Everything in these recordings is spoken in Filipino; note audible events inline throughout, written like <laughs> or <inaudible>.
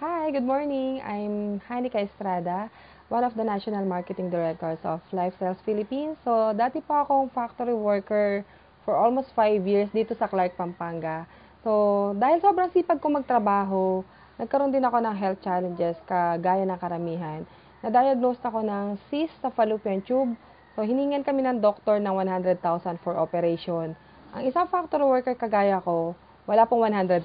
Hi, good morning. I'm Hanika Estrada, one of the National Marketing Directors of Lifestyles Philippines. So, dati po akong factory worker for almost 5 years dito sa Clark, Pampanga. So, dahil sobrang sipag ko magtrabaho, nagkaroon din ako ng health challenges kagaya ng karamihan. Na-diagnose ako ng cyst sa fallopian tube. So, hiningan kami ng doktor ng 100,000 for operation. Ang isang factory worker kagaya ko, wala pong 100,000.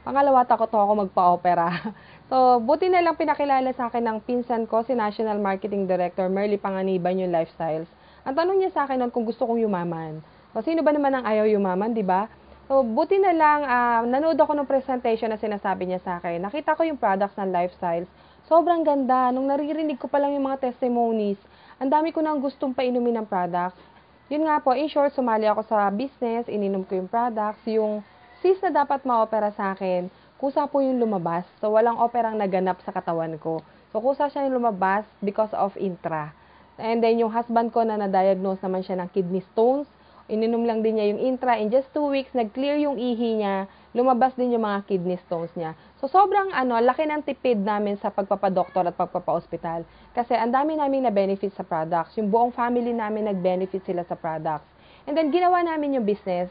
Pangalawa, takot ako magpa-opera. <laughs> So, buti na lang pinakilala sa akin ng pinsan ko, si National Marketing Director Merly Panganiban yung lifestyles. Ang tanong niya sa akin nun kung gusto kong yumaman. So, sino ba naman ang ayaw yumaman, di ba? So, buti na lang, uh, nanood ako ng presentation na sinasabi niya sa akin. Nakita ko yung products ng lifestyles. Sobrang ganda. Nung naririnig ko pa lang yung mga testimonies, ang dami ko nang gustong painumin ng products. Yun nga po, in short, sumali ako sa business, ininom ko yung products, yung sis na dapat maopera sa akin, kusa po yung lumabas. So, walang operang naganap sa katawan ko. So, kusa siya yung lumabas because of intra. And then, yung husband ko na na-diagnose naman siya ng kidney stones, ininom lang din niya yung intra. In just two weeks, nag-clear yung ihi niya, lumabas din yung mga kidney stones niya. So, sobrang ano, laki ng tipid namin sa pagpapadoktor at pagpapa pagpapaospital. Kasi ang dami namin na-benefit sa products. Yung buong family namin nag-benefit sila sa products. And then, ginawa namin yung business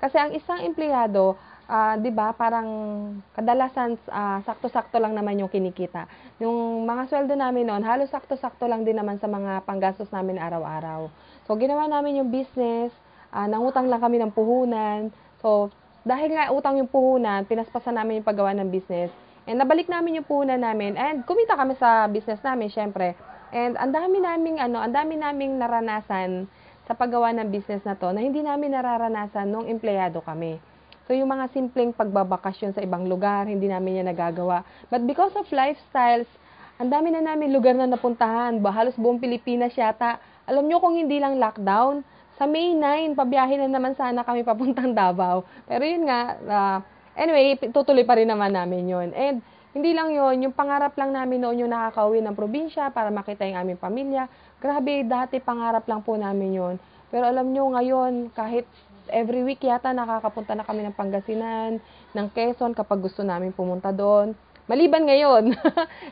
kasi ang isang empleyado, uh, 'di ba, parang kadalasan uh, sakto-sakto lang naman yung kinikita. Yung mga sweldo namin noon, halos sakto-sakto lang din naman sa mga panggastos namin araw-araw. So ginawa namin yung business, uh, nangutang lang kami ng puhunan. So dahil nga utang yung puhunan, pinaspasan namin yung paggawa ng business. And nabalik namin yung puhunan namin and kumita kami sa business namin, syempre. And ang dami naming ano, ang dami naming naranasan sa paggawa ng business na to na hindi namin nararanasan nung empleyado kami. So, yung mga simpleng pagbabakasyon sa ibang lugar, hindi namin yan nagagawa. But because of lifestyles, ang dami na namin lugar na napuntahan. Bahalos buong Pilipinas yata. Alam nyo kung hindi lang lockdown, sa May 9, pabiyahin na naman sana kami papuntang Davao. Pero yun nga, uh, anyway, tutuloy pa rin naman namin yun. And hindi lang yon yung pangarap lang namin noon yung nakakauwi ng probinsya para makita yung aming pamilya. Grabe, dati pangarap lang po namin yon Pero alam nyo, ngayon, kahit every week yata nakakapunta na kami ng Pangasinan, ng Quezon kapag gusto namin pumunta doon. Maliban ngayon,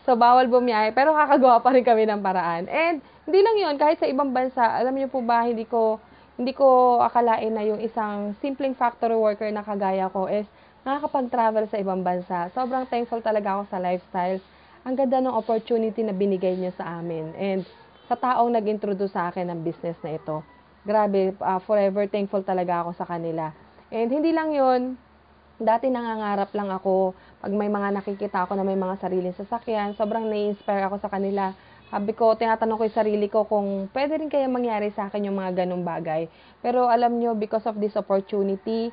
so <laughs> bawal bumiyahe, pero kakagawa pa rin kami ng paraan. And hindi lang yon kahit sa ibang bansa, alam niyo po ba, hindi ko, hindi ko akalain na yung isang simpleng factory worker na kagaya ko is nakakapag-travel sa ibang bansa. Sobrang thankful talaga ako sa lifestyle. Ang ganda ng opportunity na binigay niyo sa amin. And sa taong nag-introduce sa akin ng business na ito. Grabe, uh, forever thankful talaga ako sa kanila. And hindi lang yun, dati nangangarap lang ako. Pag may mga nakikita ako na may mga sariling sasakyan, sobrang na inspire ako sa kanila. Sabi ko, tinatanong ko yung sarili ko kung pwede rin kaya mangyari sa akin yung mga ganong bagay. Pero alam nyo, because of this opportunity,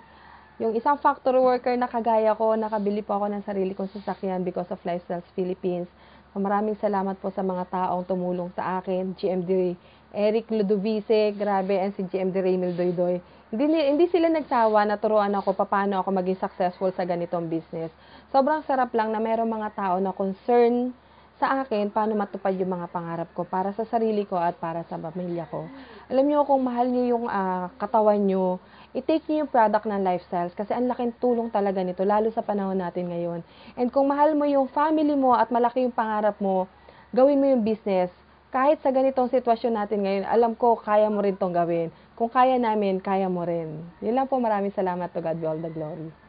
yung isang factory worker na kagaya ko, nakabili po ako ng sarili kong sasakyan because of Lifestyles Philippines. So maraming salamat po sa mga taong tumulong sa akin, GMD Eric Ludovice, grabe, and si GMD Raymel Doydoy. Hindi, hindi sila nagsawa na turuan ako paano ako maging successful sa ganitong business. Sobrang sarap lang na mayroong mga tao na concerned sa akin, paano matupad yung mga pangarap ko para sa sarili ko at para sa pamilya ko. Alam niyo kung mahal niyo yung uh, katawan niyo, i-take niyo yung product ng lifestyles kasi ang laking tulong talaga nito, lalo sa panahon natin ngayon. And kung mahal mo yung family mo at malaki yung pangarap mo, gawin mo yung business. Kahit sa ganitong sitwasyon natin ngayon, alam ko, kaya mo rin tong gawin. Kung kaya namin, kaya mo rin. Yun lang po, maraming salamat to God be all the glory.